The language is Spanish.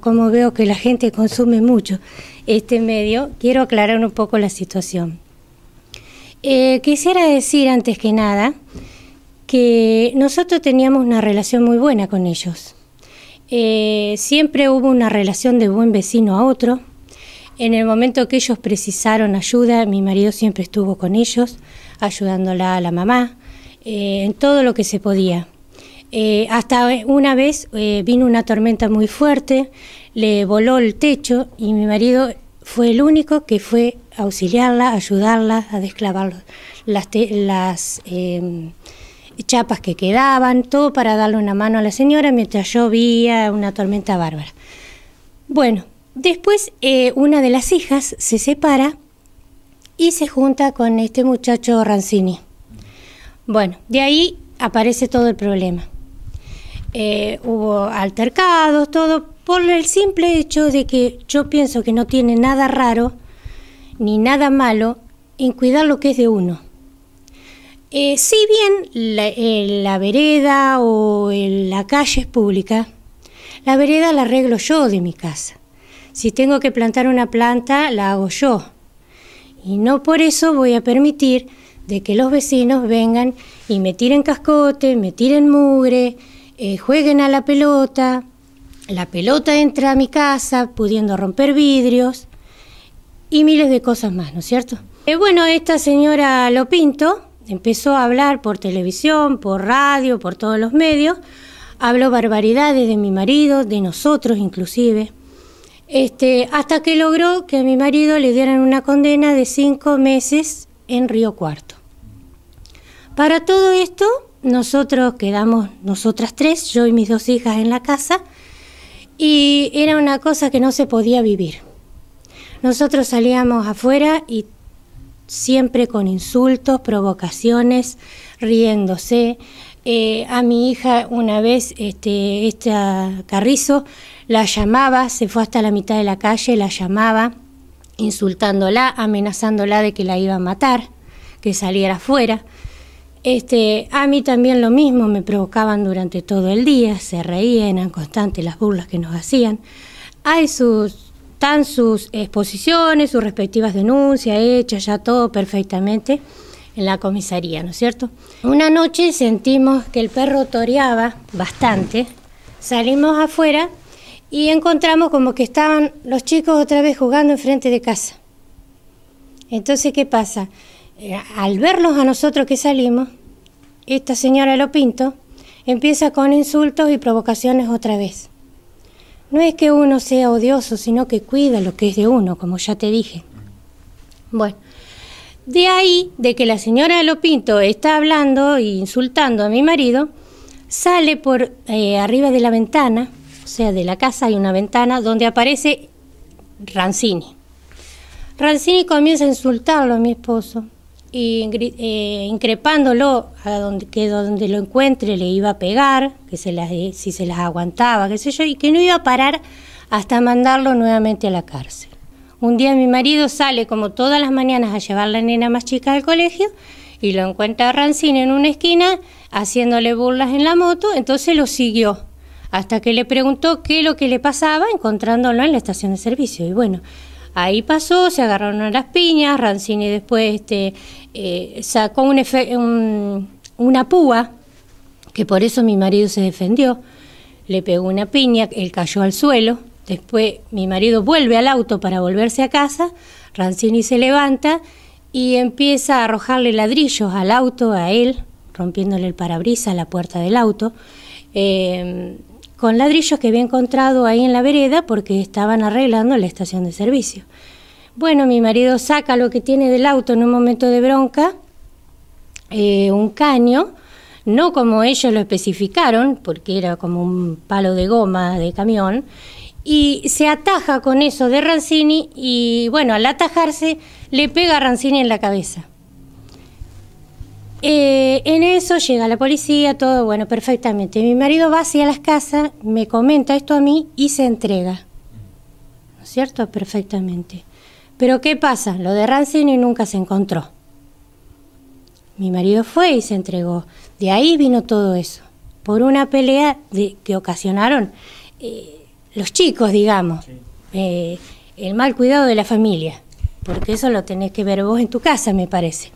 Como veo que la gente consume mucho este medio, quiero aclarar un poco la situación. Eh, quisiera decir antes que nada que nosotros teníamos una relación muy buena con ellos. Eh, siempre hubo una relación de buen vecino a otro. En el momento que ellos precisaron ayuda, mi marido siempre estuvo con ellos, ayudándola a la mamá, eh, en todo lo que se podía. Eh, hasta una vez eh, vino una tormenta muy fuerte, le voló el techo y mi marido fue el único que fue a auxiliarla, ayudarla a desclavar las, las em, chapas que quedaban, todo para darle una mano a la señora mientras yo llovía una tormenta bárbara. Bueno, después eh, una de las hijas se separa y se junta con este muchacho Rancini. Bueno, de ahí aparece todo el problema. Eh, hubo altercados, todo, por el simple hecho de que yo pienso que no tiene nada raro ni nada malo en cuidar lo que es de uno. Eh, si bien la, eh, vereda o la calle es pública, la vereda la arreglo yo de mi casa. Si tengo que plantar una planta, la hago yo. Y no por eso voy a permitir de que los vecinos vengan y me tiren cascote, me tiren mugre, eh, jueguen a la pelota, la pelota entra a mi casa pudiendo romper vidrios y miles de cosas más, ¿no es cierto? Eh, bueno, esta señora lo pinto, empezó a hablar por televisión, por radio, por todos los medios, habló barbaridades de mi marido, de nosotros inclusive, este, hasta que logró que a mi marido le dieran una condena de cinco meses en Río Cuarto. Para todo esto, nosotros quedamos, nosotras tres, yo y mis dos hijas en la casa, y era una cosa que no se podía vivir. Nosotros salíamos afuera y siempre con insultos, provocaciones, riéndose. Eh, a mi hija una vez, este, esta Carrizo, la llamaba, se fue hasta la mitad de la calle, la llamaba, insultándola, amenazándola de que la iba a matar, que saliera afuera. Este, a mí también lo mismo, me provocaban durante todo el día, se reían, en constante las burlas que nos hacían. Hay sus, tan sus exposiciones, sus respectivas denuncias hechas, ya todo perfectamente en la comisaría, ¿no es cierto? Una noche sentimos que el perro toreaba bastante, salimos afuera y encontramos como que estaban los chicos otra vez jugando enfrente de casa. Entonces, ¿qué pasa? Eh, al verlos a nosotros que salimos, esta señora Lo Pinto empieza con insultos y provocaciones otra vez. No es que uno sea odioso, sino que cuida lo que es de uno, como ya te dije. Bueno, de ahí, de que la señora de Lo Pinto está hablando e insultando a mi marido, sale por eh, arriba de la ventana, o sea, de la casa hay una ventana donde aparece Rancini. Rancini comienza a insultarlo a mi esposo, eh, increpándolo a donde, lo encuentre le iba a pegar, que eh, si se las aguantaba, qué sé yo, y que no iba a parar hasta mandarlo nuevamente a la cárcel. Un día mi marido sale como todas las mañanas a llevar a la nena más chica al colegio y lo encuentra a Rancine en una esquina haciéndole burlas en la moto, entonces lo siguió hasta que le preguntó qué es lo que le pasaba encontrándolo en la estación de servicio. Y bueno, Ahí pasó, se agarraron a las piñas, Rancini después este, eh, sacó una púa, que por eso mi marido se defendió, le pegó una piña, él cayó al suelo, después mi marido vuelve al auto para volverse a casa, Rancini se levanta y empieza a arrojarle ladrillos al auto, a él, rompiéndole el parabrisas, la puerta del auto. Eh, con ladrillos que había encontrado ahí en la vereda porque estaban arreglando la estación de servicio. Bueno, mi marido saca lo que tiene del auto en un momento de bronca, eh, un caño, no como ellos lo especificaron, porque era como un palo de goma de camión, y se ataja con eso de Rancini y bueno, al atajarse le pega a Rancini en la cabeza. Eh, en eso llega la policía, todo bueno, perfectamente. Mi marido va hacia las casas, me comenta esto a mí y se entrega. ¿No cierto? Perfectamente. Pero ¿qué pasa? Lo de y nunca se encontró. Mi marido fue y se entregó. De ahí vino todo eso. Por una pelea de, que ocasionaron eh, los chicos, digamos. Eh, el mal cuidado de la familia. Porque eso lo tenés que ver vos en tu casa, me parece.